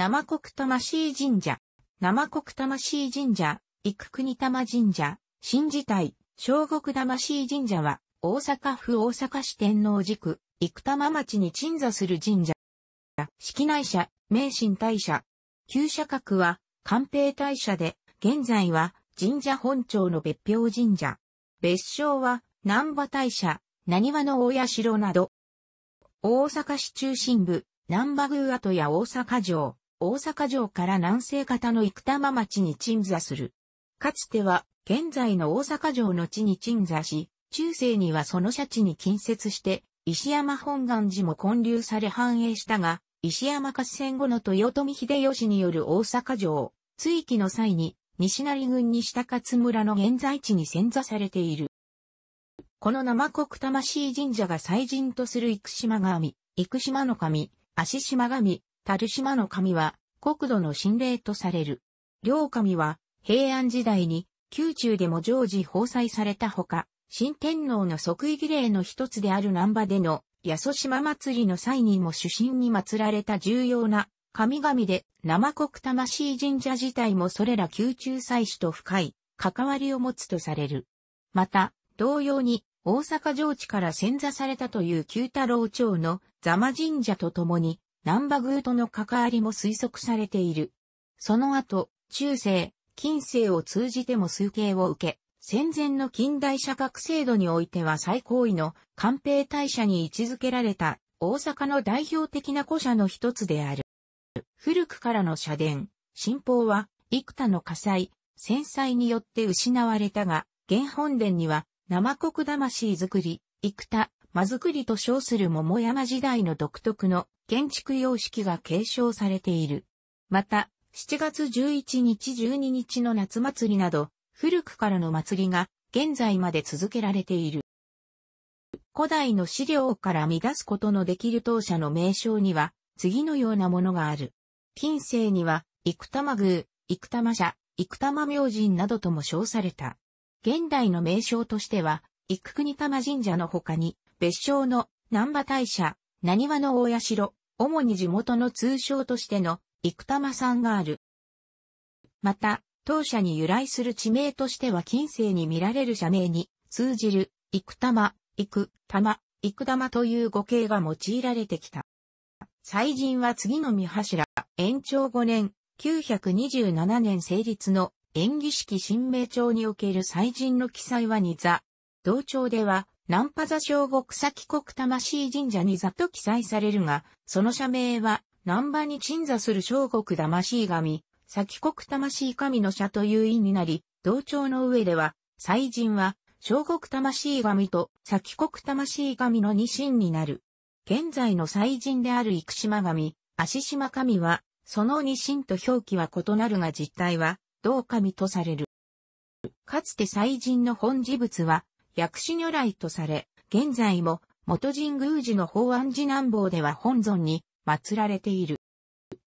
生国魂神社、生国魂神社、幾国玉神社、新時代、小国魂神社は、大阪府大阪市天王寺区、幾玉町に鎮座する神社。式内社、名神大社。旧社格は、官兵大社で、現在は、神社本庁の別表神社。別称は、南波大社、何和の大社など。大阪市中心部、南波宮跡や大阪城、大阪城から南西方の生玉町に鎮座する。かつては、現在の大阪城の地に鎮座し、中世にはその社地に近接して、石山本願寺も建立され繁栄したが、石山合戦後の豊臣秀吉による大阪城、追記の際に、西成郡に下勝村の現在地に潜座されている。この生国魂神社が祭神とする生島神、生島の神、足島神、た島の神は、国土の神霊とされる。両神は、平安時代に、宮中でも常時放祭されたほか、新天皇の即位儀礼の一つである南波での、八祖島祭りの際にも主神に祀られた重要な神々で、生国魂神社自体もそれら宮中祭祀と深い関わりを持つとされる。また、同様に、大阪城地から遷座されたという旧太郎町の座間神社と共に、南波宮との関わりも推測されている。その後、中世、近世を通じても崇敬を受け、戦前の近代社格制度においては最高位の官兵大社に位置づけられた大阪の代表的な古社の一つである。古くからの社殿、信仰は幾多の火災、戦災によって失われたが、現本殿には生国魂づくり、幾多、間作りと称する桃山時代の独特の建築様式が継承されている。また、7月11日12日の夏祭りなど、古くからの祭りが現在まで続けられている。古代の資料から見出すことのできる当社の名称には、次のようなものがある。近世には、生玉宮、生玉社、生玉明神などとも称された。現代の名称としては、生国玉神社の他に、別称の南波大社、何和の大社、主に地元の通称としての生玉山がある。また、当社に由来する地名としては近世に見られる社名に通じる生玉、生玉、生玉という語形が用いられてきた。祭神は次の三柱、延長5年、927年成立の演技式新名帳における祭神の記載は二座。同調では、南波座小国先国魂神社にざっと記載されるが、その社名は、南波に鎮座する小国魂神、先国魂神の社という意になり、同調の上では、祭神は、小国魂神と先国魂神の二神になる。現在の祭神である生島神、足島神は、その二神と表記は異なるが実態は、同神とされる。かつて祭神の本事物は、薬師如来とされ、現在も元神宮寺の法安寺南坊では本尊に祀られている。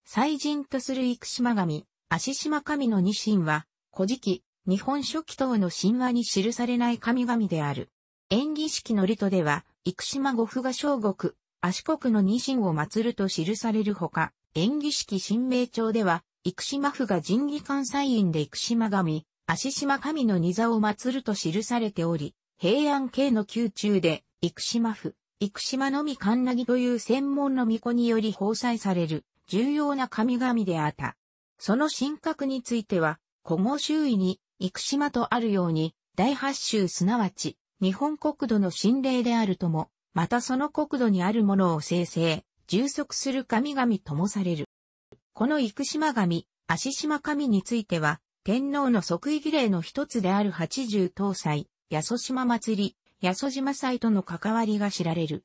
祭神とする生島神、足島神の二神は、古事記、日本書紀等の神話に記されない神々である。演技式のリトでは、生島五府が小国、足国の二神を祀ると記されるほか、演技式神明帳では、生島府が神儀関西院で生島神、足島神の二座を祀ると記されており、平安系の宮中で、生島府、生島のみ神なぎという専門の巫女により奉祭される、重要な神々であった。その神格については、古語周囲に、生島とあるように、第八州すなわち、日本国土の神霊であるとも、またその国土にあるものを生成、充足する神々ともされる。この生島神、足島神については、天皇の即位儀礼の一つである八十搭載、八島祭り、八島祭との関わりが知られる。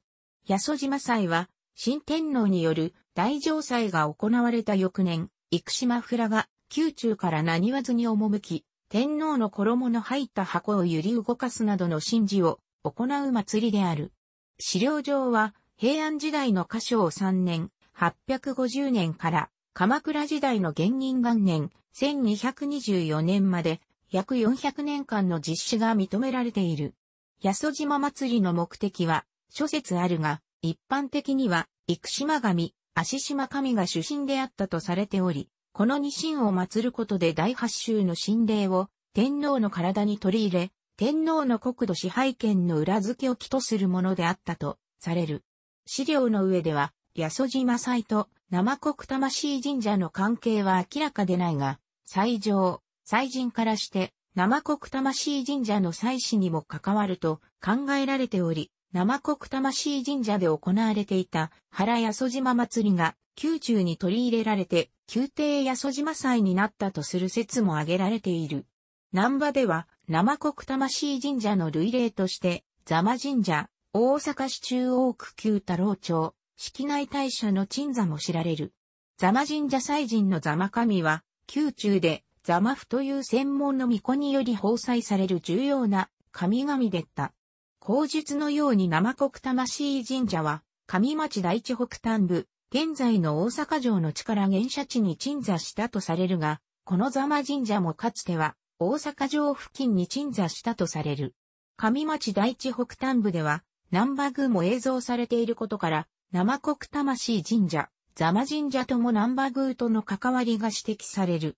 八島祭は、新天皇による大城祭が行われた翌年、生島ラが宮中から何わずに赴き、天皇の衣の入った箱を揺り動かすなどの神事を行う祭りである。資料上は、平安時代の歌唱3年、850年から、鎌倉時代の元人元年、1224年まで、約400年間の実施が認められている。八十島祭りの目的は、諸説あるが、一般的には、生島神、足島神が主神であったとされており、この二神を祀ることで第八州の神霊を天皇の体に取り入れ、天皇の国土支配権の裏付けを起とするものであったとされる。資料の上では、八十島祭と生国魂神社の関係は明らかでないが、最上、祭神からして、生国魂神社の祭祀にも関わると考えられており、生国魂神社で行われていた原八十島祭りが宮中に取り入れられて宮廷八十島祭になったとする説も挙げられている。南波では生国魂神社の類例として、座間神社、大阪市中央区旧太郎町、式内大社の鎮座も知られる。座間神社祭神の座間神は、宮中でザマフという専門の巫女により包祭される重要な神々でった。口述のように生国魂神社は、上町第一北端部、現在の大阪城の地から原社地に鎮座したとされるが、この座間神社もかつては、大阪城付近に鎮座したとされる。上町第一北端部では、南波宮も映像されていることから、生国魂神社、座間神社とも南波宮との関わりが指摘される。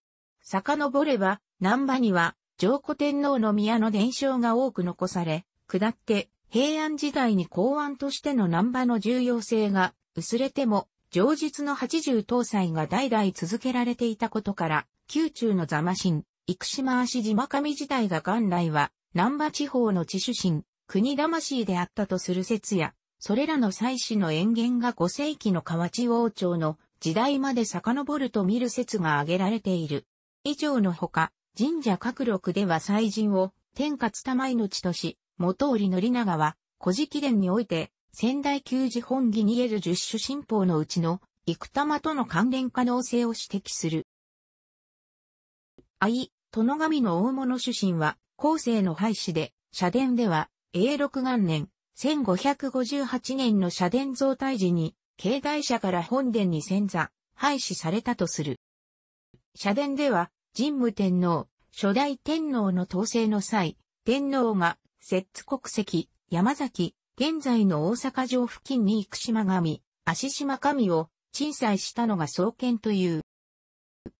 遡れば、南波には、上古天皇の宮の伝承が多く残され、下って、平安時代に港湾としての南波の重要性が薄れても、上述の八十搭載が代々続けられていたことから、宮中の座間神、生島足島神時代が元来は、南波地方の地主神、国魂であったとする説や、それらの祭祀の塩源が5世紀の河内王朝の時代まで遡ると見る説が挙げられている。以上のほか、神社各録では祭神を天た玉いの地とし、元織宣長は、古事記伝において、仙台旧寺本義に得る十種神法のうちの、幾玉との関連可能性を指摘する。愛、殿神の大物主神は、後世の廃止で、社殿では、永禄元年、1558年の社殿増大時に、境内社から本殿に遷座、廃止されたとする。社殿では、神武天皇、初代天皇の統制の際、天皇が、摂津国籍、山崎、現在の大阪城付近に生島神、足島神を鎮裁したのが創建という。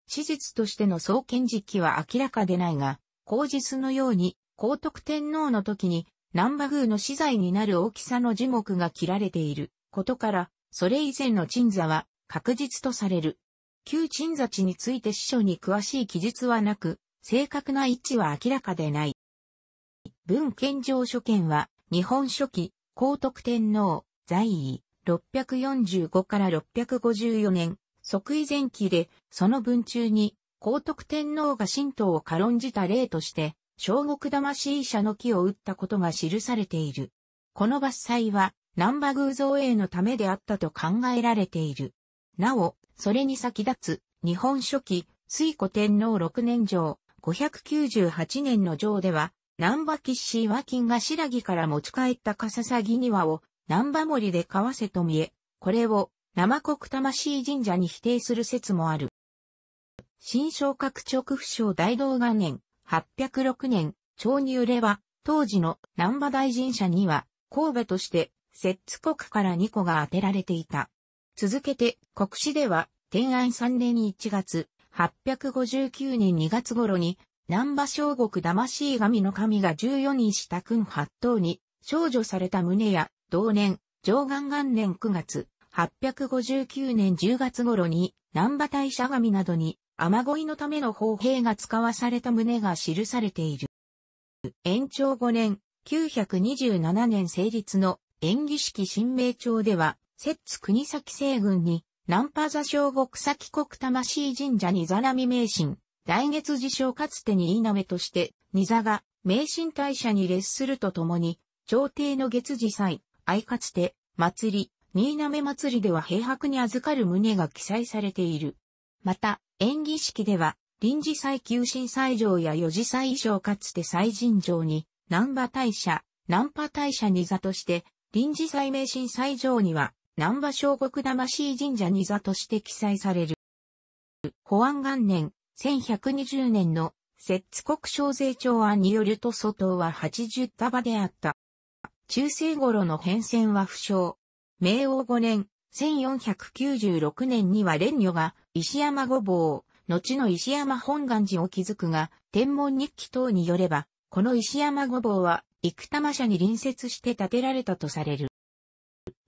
史実としての創建時期は明らかでないが、口日のように、皇徳天皇の時に、南波宮の資材になる大きさの樹木が切られていることから、それ以前の鎮座は確実とされる。旧鎮座地について司書に詳しい記述はなく、正確な位置は明らかでない。文献上書見は、日本書紀、高徳天皇、在位、645から654年、即位前期で、その文中に、高徳天皇が神道を軽んじた例として、小国魂医者の木を打ったことが記されている。この伐採は、南波偶像営のためであったと考えられている。なお、それに先立つ、日本初期、水古天皇六年城、598年の城では、南波吉氏和金が白木から持ち帰った笠さぎ庭を、南波森でわせと見え、これを、生国魂神社に否定する説もある。新昇格直府省大道元年、806年、朝入れは、当時の南波大神社には、神戸として、摂津国から二個が当てられていた。続けて、国史では、天安3年1月、859年2月頃に、南波小国魂神の神が14人した君八頭に、少女された胸や、同年、上元元年9月、859年10月頃に、南波大社神などに、雨乞いのための砲兵が使わされた胸が記されている。延長5年、927年成立の演技式新名帳では、摂津国崎西軍に、ナンパ座小国崎国魂神社にざ並み名神、大月自称かつてに稲目として、に座が、名神大社に列するとともに、朝廷の月次祭、相かつて、祭り、新滑祭りでは平白に預かる旨が記載されている。また、演技式では、臨時祭旧神祭場や四次祭衣装かつて祭神場に、南波大社、南波大社に座として、臨時祭名神祭場には、南波小国魂神社に座として記載される。保安元年、1120年の、摂津国小税庁案によると祖頭は80束であった。中世頃の変遷は不詳。明王5年、1496年には蓮女が石山御坊、後の石山本願寺を築くが、天文日記等によれば、この石山御坊は、生玉社に隣接して建てられたとされる。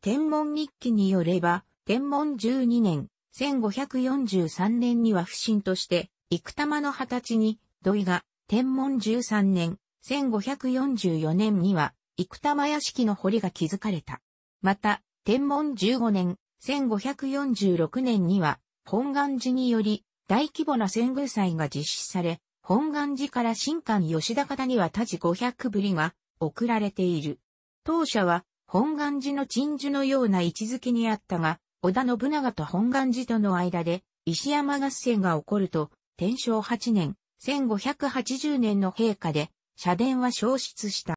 天文日記によれば、天文12年、1543年には不審として、幾玉の二十歳に、土井が、天文13年、1544年には、幾玉屋敷の堀が築かれた。また、天文15年、1546年には、本願寺により、大規模な遷宮祭が実施され、本願寺から新館吉田方には多治500ぶりが送られている。当社は本願寺の鎮守のような位置づけにあったが、織田信長と本願寺との間で、石山合戦が起こると、天正8年、1580年の陛下で、社殿は消失した。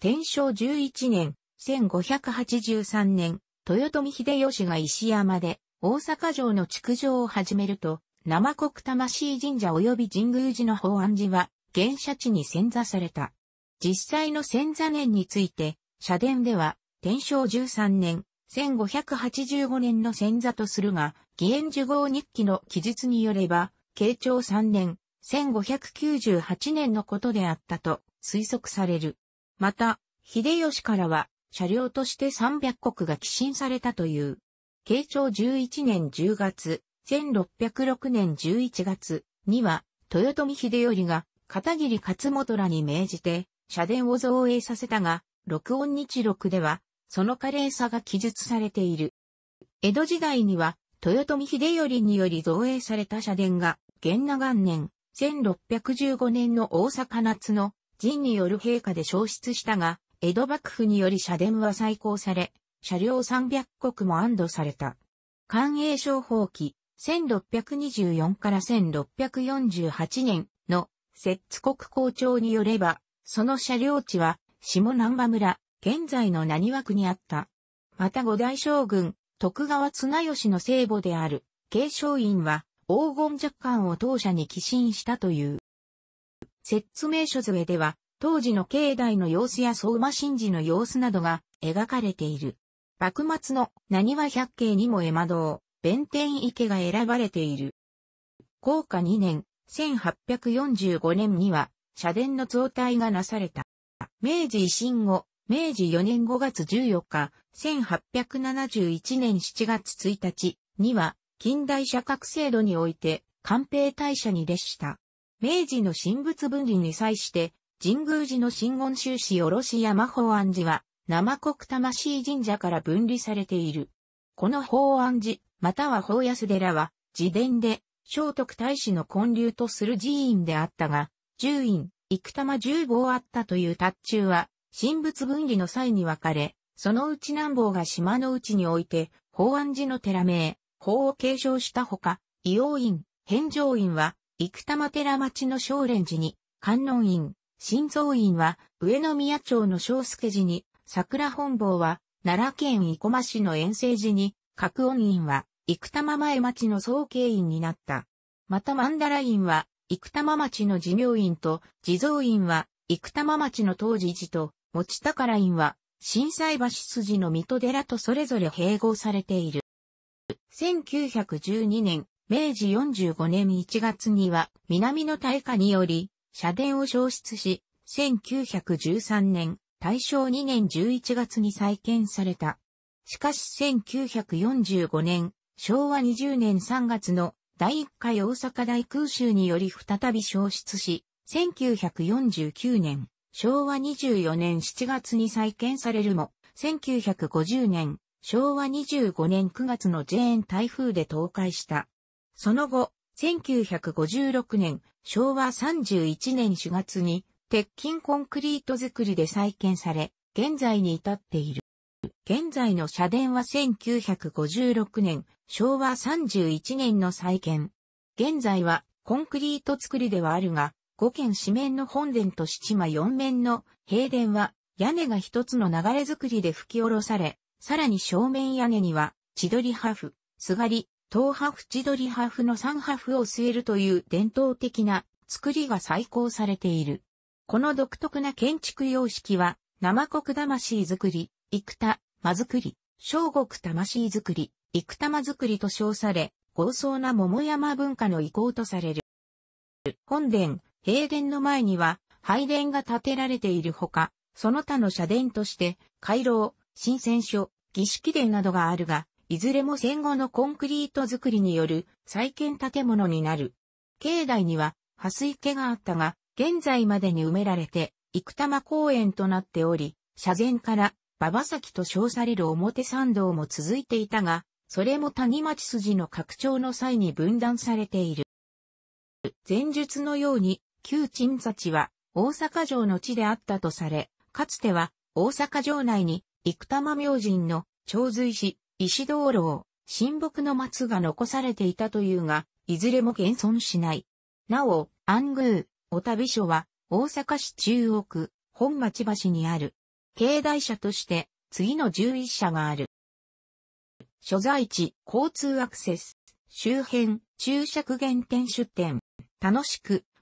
天正11年、1583年、豊臣秀吉が石山で、大阪城の築城を始めると、生国魂神社及び神宮寺の法安寺は、原社地に遷座された。実際の潜座年について、社殿では、天正13年、1585年の戦座とするが、義援受号日記の記述によれば、慶長3年、1598年のことであったと推測される。また、秀吉からは、車両として300国が寄進されたという。慶長11年10月、1606年11月には、豊臣秀頼が片桐勝元らに命じて、社殿を造営させたが、録音日録では、その華麗さが記述されている。江戸時代には、豊臣秀頼により造営された社殿が、元那元年、1615年の大阪夏の陣による陛下で消失したが、江戸幕府により社殿は再興され、車両300国も安堵された。官営商法期、1624から1648年の摂津国校長によれば、その車両地は下南馬村、現在の何枠にあった。また五大将軍、徳川綱吉の聖母である、継承院は、黄金若干を当社に寄進したという。説明書上では、当時の境内の様子や相馬神事の様子などが描かれている。幕末の何和百景にも絵馬堂、弁天池が選ばれている。高下2年、1845年には、社殿の増体がなされた。明治維新後、明治4年5月14日、1871年7月1日には、近代社格制度において、官兵大社に列した。明治の神仏分離に際して、神宮寺の真言宗師卸山法安寺は、生国魂神社から分離されている。この法安寺、または法安寺は、自伝で、聖徳太子の建立とする寺院であったが、十院、生玉十号あったという達中は、神仏分離の際に分かれ、そのうち南房が島の内において、法安寺の寺名、法を継承したほか、伊王院、返上院は、生玉寺町の少蓮寺に、観音院、新臓院は、上宮町の小助寺に、桜本坊は、奈良県生駒市の遠征寺に、角音院は、生玉前町の総慶院になった。また曼荼羅院は、生玉町の寺明院と、地蔵院は、生玉町の当時寺と、持ち宝院は、震災橋筋の水戸寺とそれぞれ併合されている。1912年、明治45年1月には、南の大火により、社殿を消失し、1913年、大正2年11月に再建された。しかし1945年、昭和20年3月の第1回大阪大空襲により再び消失し、1949年昭和24年7月に再建されるも、1950年、昭和25年9月のジェーン台風で倒壊した。その後、1956年、昭和31年4月に、鉄筋コンクリート作りで再建され、現在に至っている。現在の社殿は1956年、昭和31年の再建。現在はコンクリート作りではあるが、五軒四面の本殿と七間四面の平殿は、屋根が一つの流れ作りで吹き下ろされ、さらに正面屋根には、千鳥ハフ、すがり、東ハフ千鳥ハフの三ハフを据えるという伝統的な作りが再興されている。この独特な建築様式は、生国魂作り、生田、間作り、小国魂作り、生田間作りと称され、豪壮な桃山文化の遺構とされる。本殿、平殿の前には拝殿が建てられているほか、その他の社殿として、回廊、新鮮所、儀式殿などがあるが、いずれも戦後のコンクリート作りによる再建建物になる。境内には、蓮池があったが、現在までに埋められて、生玉公園となっており、社前から、馬場崎と称される表参道も続いていたが、それも谷町筋の拡張の際に分断されている。前述のように、旧鎮座地は大阪城の地であったとされ、かつては大阪城内に生玉明神の長随寺、石路を、神木の松が残されていたというが、いずれも現存しない。なお、安宮、お旅所は大阪市中央区本町橋にある、境内社として次の11社がある。所在地、交通アクセス、周辺、注釈原点出店、楽しく、